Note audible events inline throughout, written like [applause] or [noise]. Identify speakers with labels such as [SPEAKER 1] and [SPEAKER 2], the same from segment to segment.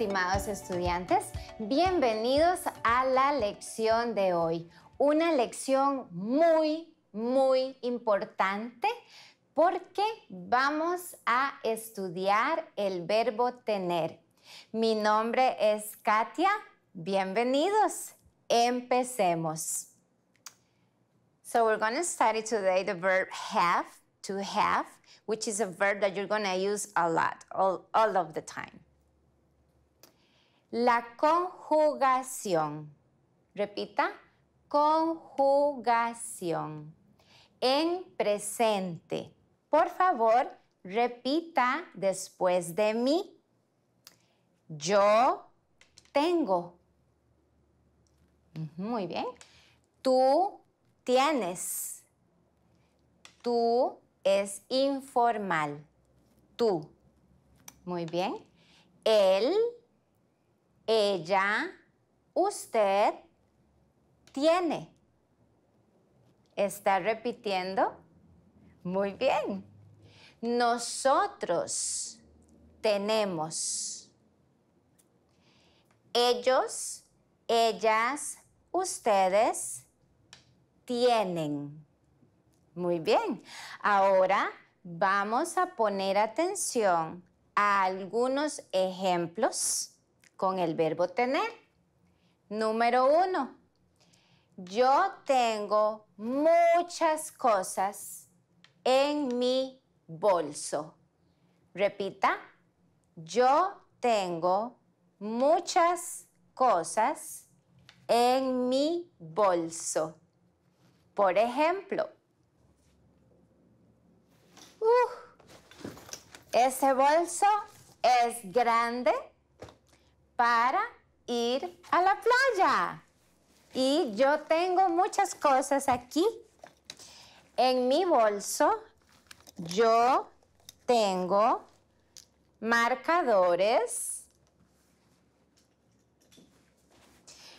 [SPEAKER 1] estimados estudiantes, bienvenidos a la lección de hoy. Una lección muy, muy importante porque vamos a estudiar el verbo tener. Mi nombre es Katia. Bienvenidos. Empecemos. So we're going to study today the verb have, to have, which is a verb that you're going to use a lot, all, all of the time. La conjugación. Repita, conjugación. En presente. Por favor, repita después de mí. Yo tengo. Muy bien. Tú tienes. Tú es informal. Tú. Muy bien. Él ella, usted, tiene. ¿Está repitiendo? Muy bien. Nosotros tenemos. Ellos, ellas, ustedes tienen. Muy bien. Ahora vamos a poner atención a algunos ejemplos con el verbo tener. Número uno, yo tengo muchas cosas en mi bolso. Repita, yo tengo muchas cosas en mi bolso. Por ejemplo, uh, ese bolso es grande para ir a la playa. Y yo tengo muchas cosas aquí. En mi bolso yo tengo marcadores.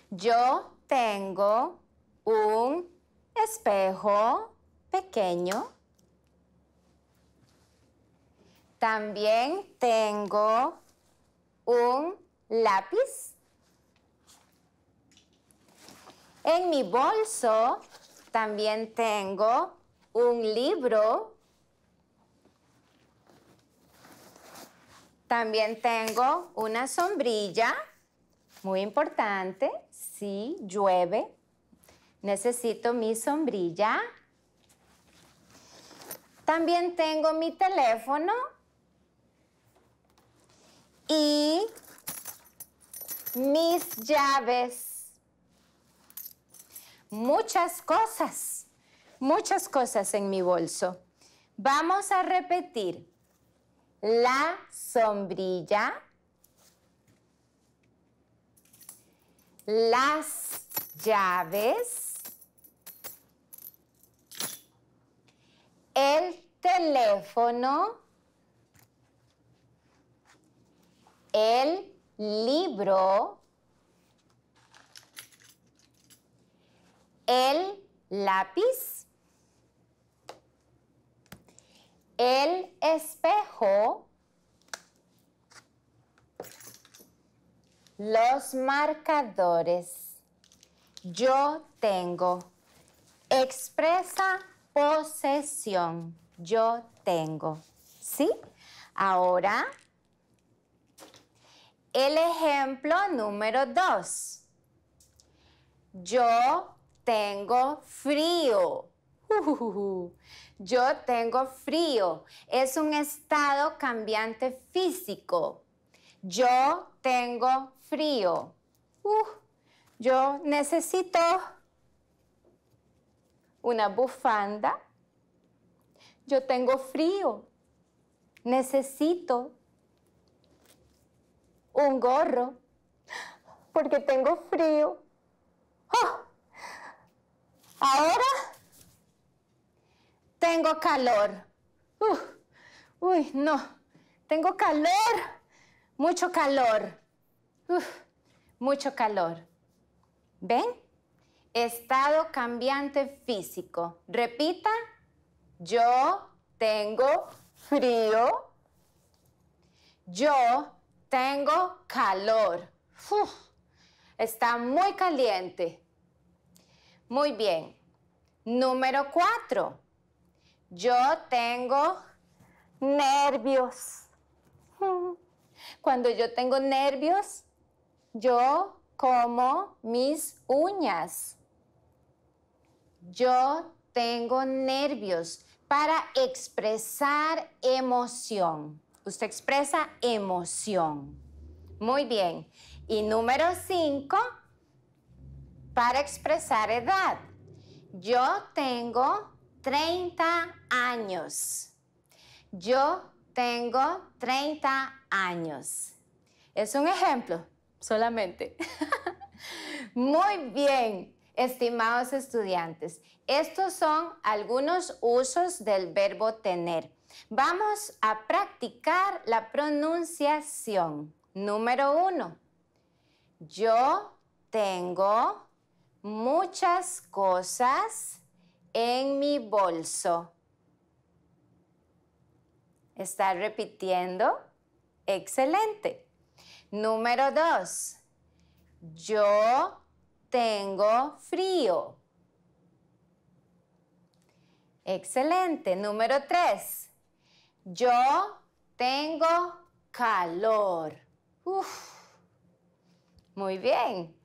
[SPEAKER 1] Yo tengo un espejo pequeño. También tengo un lápiz. En mi bolso también tengo un libro. También tengo una sombrilla, muy importante, si llueve, necesito mi sombrilla. También tengo mi teléfono y mis llaves, muchas cosas, muchas cosas en mi bolso. Vamos a repetir. La sombrilla, las llaves, el teléfono, el libro, el lápiz, el espejo, los marcadores. Yo tengo. Expresa posesión. Yo tengo. ¿Sí? Ahora el ejemplo número dos. Yo tengo frío. yo tengo frío. Es un estado cambiante físico. Yo tengo frío. yo necesito una bufanda. Yo tengo frío. Necesito un gorro, porque tengo frío. ¡Ah! Ahora tengo calor. uy, no. Tengo calor, mucho calor. mucho calor. ¿Ven? Estado cambiante físico. Repita, yo tengo frío. Yo tengo calor. está muy caliente. Muy bien. Número cuatro. Yo tengo nervios. Cuando yo tengo nervios, yo como mis uñas. Yo tengo nervios para expresar emoción. Usted expresa emoción. Muy bien. Y número cinco, para expresar edad. Yo tengo 30 años. Yo tengo 30 años. Es un ejemplo, solamente. [laughs] Muy bien, estimados estudiantes. Estos son algunos usos del verbo tener. Vamos a practicar la pronunciación. Número uno. Yo tengo muchas cosas en mi bolso. ¿Está repitiendo? Excelente. Número dos. Yo tengo frío. Excelente. Número tres. Yo tengo calor. Muy bien.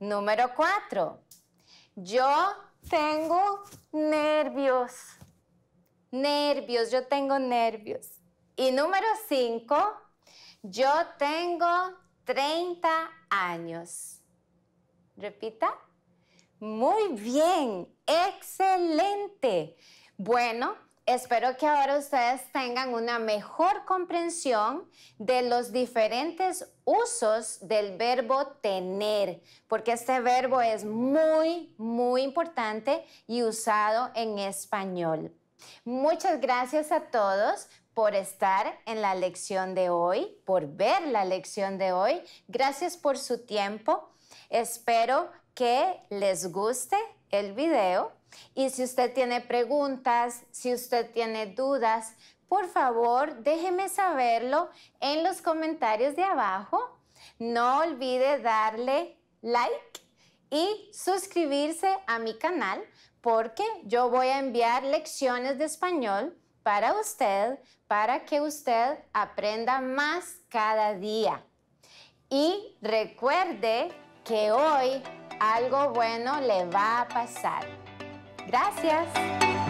[SPEAKER 1] Número cuatro. Yo tengo nervios. Nervios, yo tengo nervios. Y número cinco. Yo tengo 30 años. Repita. Muy bien. Excelente. Bueno, Espero que ahora ustedes tengan una mejor comprensión de los diferentes usos del verbo tener, porque este verbo es muy, muy importante y usado en español. Muchas gracias a todos por estar en la lección de hoy, por ver la lección de hoy. Gracias por su tiempo. Espero que les guste el video. Y si usted tiene preguntas, si usted tiene dudas, por favor déjeme saberlo en los comentarios de abajo. No olvide darle like y suscribirse a mi canal porque yo voy a enviar lecciones de español para usted, para que usted aprenda más cada día. Y recuerde que hoy algo bueno le va a pasar. Gracias.